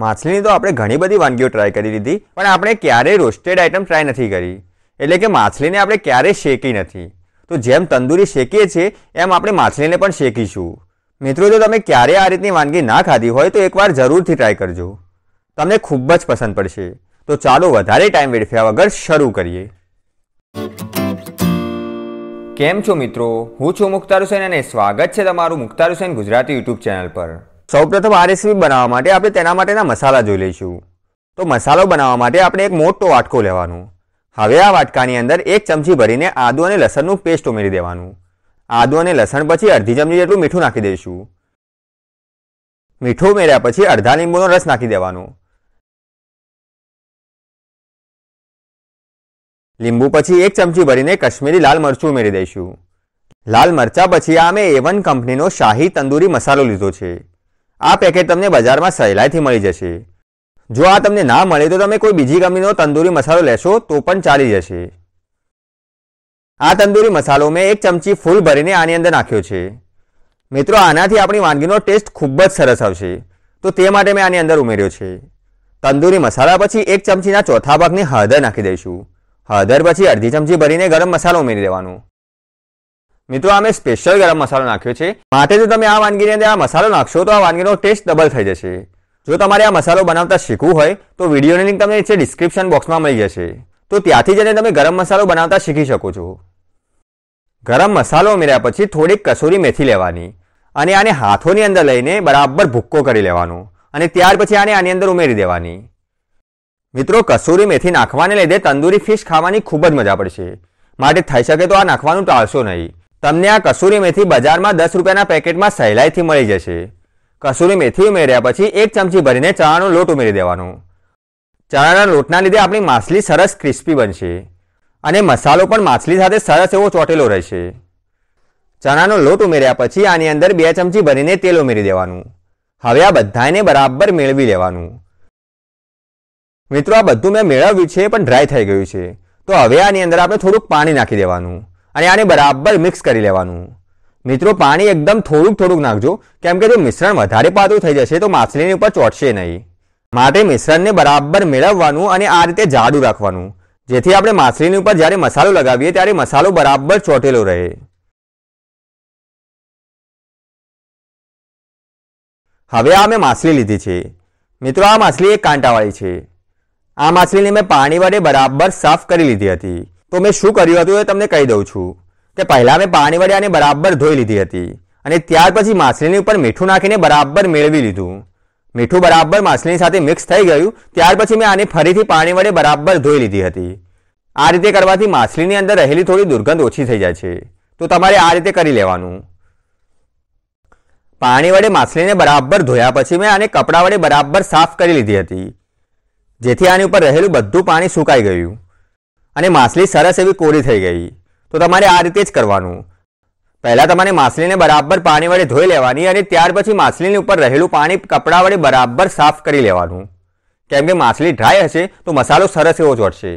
માછલીની તો આપણે ઘણી બધી વાનગીઓ ટ્રાય કરી લીધી પણ આપણે ક્યારેય રોસ્ટેડ આઇટમ ટ્રાય નથી કરી એટલે કે માછલીને આપણે ક્યારેય શેકી નથી તો જેમ તંદૂરી શેકીએ છીએ એમ આપણે માછલીને પણ શેકીશું મિત્રો જો તમે ક્યારેય આ રીતની વાનગી ના ખાધી હોય તો એકવાર જરૂરથી ટ્રાય કરજો તમને ખૂબ જ પસંદ પડશે તો ચાલો વધારે ટાઈમ વેડફ્યા વગર શરૂ કરીએ કેમ છો મિત્રો હું છું મુખ્તાર હુસેન અને સ્વાગત છે તમારું મુખ્તાર હુસેન ગુજરાતી યુટ્યુબ ચેનલ પર સૌપ્રથમ આ રેસીપી બનાવવા માટે આપણે તેના માટેના મસાલા જોઈ લઈશું તો મસાલો બનાવવા માટે આપણે એક મોટો વાટકો લેવાનું હવે આ વાટકાની અંદર એક ચમચી ભરીને આદુ અને લસણનું પેસ્ટ ઉમેરી દેવાનું આદુ અને લસણ પછી અડધી ચમચી જેટલું મીઠું નાખી દઈશું મીઠું ઉમેર્યા પછી અડધા લીંબુનો રસ નાખી દેવાનો લીંબુ પછી એક ચમચી ભરીને કશ્મીરી લાલ મરચું ઉમેરી દઈશું લાલ મરચા પછી આ મેં એવન કંપનીનો શાહી તંદૂરી મસાલો લીધો છે આ પેકેટ તમને બજારમાં સહેલાઈથી મળી જશે જો આ તમને ના મળે તો તમે કોઈ બીજી કંપનીનો તંદૂરી મસાલો લેશો તો પણ ચાલી જશે આ તંદૂરી મસાલો મેં એક ચમચી ફૂલ ભરીને આની અંદર નાખ્યો છે મિત્રો આનાથી આપણી વાનગીનો ટેસ્ટ ખૂબ જ સરસ આવશે તો તે માટે મેં આની અંદર ઉમેર્યો છે તંદૂરી મસાલા પછી એક ચમચીના ચોથા ભાગની હળદર નાખી દઈશું હળદર પછી અડધી ચમચી ભરીને ગરમ મસાલો ઉમેરી દેવાનો મિત્રો આમે મેં સ્પેશિયલ ગરમ મસાલો નાખ્યો છે માટે જો તમે આ વાનગીની અંદર આ મસાલો નાખશો તો આ વાનગીનો ટેસ્ટ ડબલ થઈ જશે જો તમારે આ મસાલો બનાવતા શીખવું હોય તો વિડીયોની લિંક તમને નીચે ડિસ્ક્રિપ્શન બોક્સમાં મળી જશે તો ત્યાંથી જઈને તમે ગરમ મસાલો બનાવતા શીખી શકો છો ગરમ મસાલો ઉમેર્યા પછી થોડીક કસૂરી મેથી લેવાની અને આને હાથોની અંદર લઈને બરાબર ભૂક્કો કરી લેવાનો અને ત્યાર પછી આને આની અંદર ઉમેરી દેવાની મિત્રો કસૂરી મેથી નાખવાને લીધે તંદૂરી ફિશ ખાવાની ખૂબ જ મજા પડશે માટે થઈ શકે તો આ નાખવાનું ટાળશો નહીં તમને આ કસૂરી મેથી બજારમાં દસ રૂપિયાના પેકેટમાં સહેલાઈથી મળી જશે કસૂરી મેથી ઉમેર્યા પછી એક ચમચી ભરીને ચણાનો લોટ ઉમેરી દેવાનો ચણાના લોટના લીધે આપણી માછલી સરસ ક્રિસ્પી બનશે અને મસાલો પણ માછલી સાથે સરસ એવો ચોટેલો રહેશે ચણાનો લોટ ઉમેર્યા પછી આની અંદર બે ચમચી ભરીને તેલ ઉમેરી દેવાનું હવે આ બધાને બરાબર મેળવી લેવાનું મિત્રો આ બધું મેં મેળવ્યું છે પણ ડ્રાય થઈ ગયું છે તો હવે આની અંદર આપણે થોડુંક પાણી નાખી દેવાનું અને આને બરાબર મિક્સ કરી લેવાનું મિત્રો પાણી એકદમ થોડુંક થોડુંક નાખજો કેમ કે જો મિશ્રણ વધારે પાતળું થઈ જશે તો માછલીની ઉપર ચોટશે નહીં માટે મિશ્રણને બરાબર મેળવવાનું અને આ રીતે જાડું રાખવાનું જેથી આપણે માછલીની ઉપર જ્યારે મસાલો લગાવીએ ત્યારે મસાલો બરાબર ચોટેલો રહે હવે આ મેં માછલી લીધી છે મિત્રો આ માછલી એક કાંટાવાળી છે આ માછલીને મેં પાણી વડે બરાબર સાફ કરી લીધી હતી તો મેં શું કર્યું હતું એ તમને કહી દઉં છું કે પહેલાં મેં પાણી વડે આને બરાબર ધોઈ લીધી હતી અને ત્યાર પછી માછલીની ઉપર મીઠું નાખીને બરાબર મેળવી લીધું મીઠું બરાબર માછલીની સાથે મિક્સ થઈ ગયું ત્યાર પછી મેં આને ફરીથી પાણી વડે બરાબર ધોઈ લીધી હતી આ રીતે કરવાથી માછલીની અંદર રહેલી થોડી દુર્ગંધ ઓછી થઈ જાય છે તો તમારે આ રીતે કરી લેવાનું પાણી વડે માછલીને બરાબર ધોયા પછી મેં આને કપડાં વડે બરાબર સાફ કરી લીધી હતી જેથી આની ઉપર રહેલું બધું પાણી સુકાઈ ગયું અને માછલી સરસ એવી કોરી થઈ ગઈ તો તમારે આ રીતે જ કરવાનું પહેલાં તમારે માછલીને બરાબર પાણી વડે ધોઈ લેવાની અને ત્યાર પછી માછલીની ઉપર રહેલું પાણી કપડાં વડે બરાબર સાફ કરી લેવાનું કેમ કે માછલી ડ્રાય હશે તો મસાલો સરસ એવો ચોટશે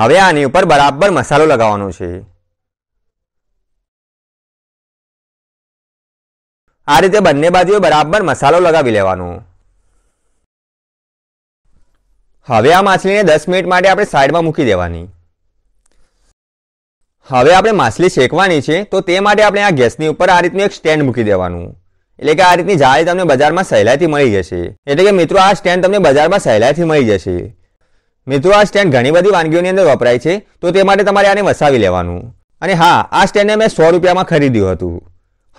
હવે આની ઉપર બરાબર મસાલો લગાવવાનો છે આ રીતે બંને બાજુએ બરાબર મસાલો લગાવી લેવાનો હવે આ માછલીને દસ મિનિટ માટે આપણે સાઈડમાં મૂકી દેવાની હવે આપણે માછલી શેકવાની છે તો તે માટે આપણે આ ગેસની ઉપર આ રીતનું એક સ્ટેન્ડ મૂકી દેવાનું એટલે કે આ રીતની જાળી તમને બજારમાં સહેલાઈથી મળી જશે એટલે કે મિત્રો આ સ્ટેન્ડ તમને બજારમાં સહેલાઈથી મળી જશે મિત્રો આ સ્ટેન્ડ ઘણી બધી વાનગીઓની અંદર વપરાય છે તો તે માટે તમારે આને વસાવી લેવાનું અને હા આ સ્ટેન્ડને મેં સો રૂપિયામાં ખરીદ્યું હતું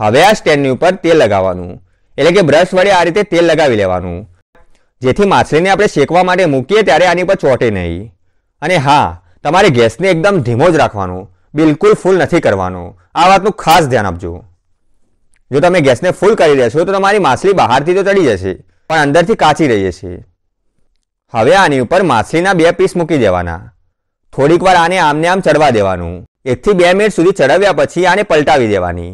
હવે આ સ્ટેન્ડની ઉપર તેલ લગાવવાનું એટલે કે બ્રશ વડે આ રીતે તેલ લગાવી લેવાનું જેથી માછલીને આપણે શેકવા માટે મૂકીએ ત્યારે આની પર ચોટે નહીં અને હા તમારે ગેસને એકદમ ધીમો જ રાખવાનો બિલકુલ ફૂલ નથી કરવાનો આ વાતનું ખાસ ધ્યાન આપજો જો તમે ગેસને ફૂલ કરી દેશો તો તમારી માછલી બહારથી તો ચડી જશે પણ અંદરથી કાચી રહી જશે હવે આની ઉપર માછલીના બે પીસ મૂકી દેવાના થોડીક વાર આને આમને આમ ચડવા દેવાનું એકથી બે મિનિટ સુધી ચડાવ્યા પછી આને પલટાવી દેવાની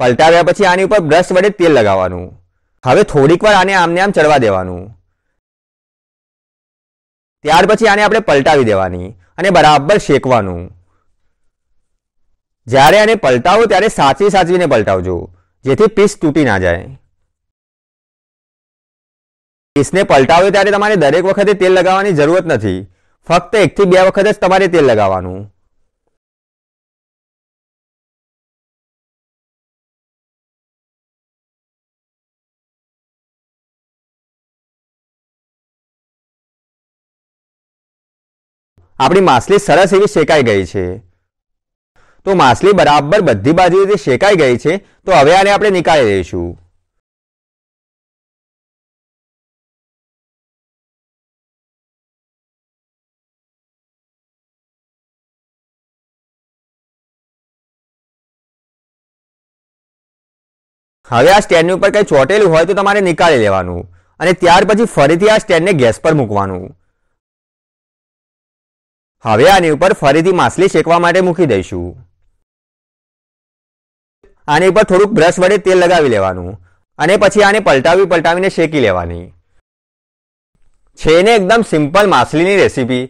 પલટાવ્યા પછી આની ઉપર બ્રશ વડે તેલ લગાવવાનું હવે થોડીક વાર આને આમને આમ ચડવા દેવાનું ત્યાર પછી આને આપણે પલટાવી દેવાની અને બરાબર શેકવાનું જ્યારે આને પલટાવો ત્યારે સાચવી સાચવીને પલટાવજો જેથી પીસ તૂટી ના જાય પીસને પલટાવ્યો ત્યારે તમારે દરેક વખતે તેલ લગાવવાની જરૂરત નથી ફક્ત એકથી બે વખત જ તમારે તેલ લગાવવાનું આપણી માછલી સરસ એવી શેકાઈ ગઈ છે તો માછલી બરાબર બધી બાજુએથી શેકાઈ ગઈ છે તો હવે આને આપણે નીકાળી દઈશું હવે આ સ્ટેન્ડની ઉપર કંઈ ચોટેલું હોય તો તમારે નીકાળી લેવાનું અને ત્યાર પછી ફરીથી આ સ્ટેન્ડને ગેસ પર મૂકવાનું હવે આની ઉપર ફરીથી માછલી શેકવા માટે મૂકી દઈશું આની ઉપર થોડુંક બ્રશ વડે તેલ લગાવી લેવાનું અને પછી આને પલટાવી પલટાવીને શેકી લેવાની છે ને એકદમ સિમ્પલ માછલીની રેસીપી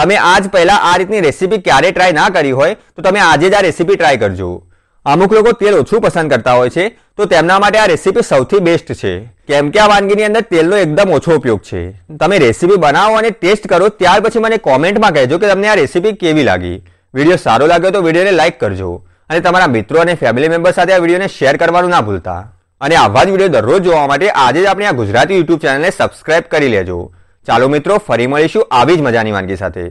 તમે આજ પહેલાં આ રીતની રેસીપી ક્યારે ટ્રાય ના કરી હોય તો તમે આજે જ આ રેસીપી ટ્રાય કરજો અમુક લોકો તેલ ઓછું પસંદ કરતા હોય છે તો તેમના માટે આ રેસીપી સૌથી બેસ્ટ છે કેમ કે આ વાનગીની અંદર તેલનો એકદમ ઓછો ઉપયોગ છે તમે રેસીપી બનાવો અને ટેસ્ટ કરો ત્યાર પછી મને કોમેન્ટમાં કહેજો કે તમને આ રેસીપી કેવી લાગી વિડીયો સારો લાગ્યો તો વિડીયોને લાઇક કરજો અને તમારા મિત્રો અને ફેમિલી મેમ્બર સાથે આ વિડીયોને શેર કરવાનું ના ભૂલતા અને આવા જ વિડીયો દરરોજ જોવા માટે આજે જ આપણી આ ગુજરાતી યુટ્યુબ ચેનલને સબસ્ક્રાઇબ કરી લેજો ચાલો મિત્રો ફરી મળીશું આવી જ મજાની વાનગી સાથે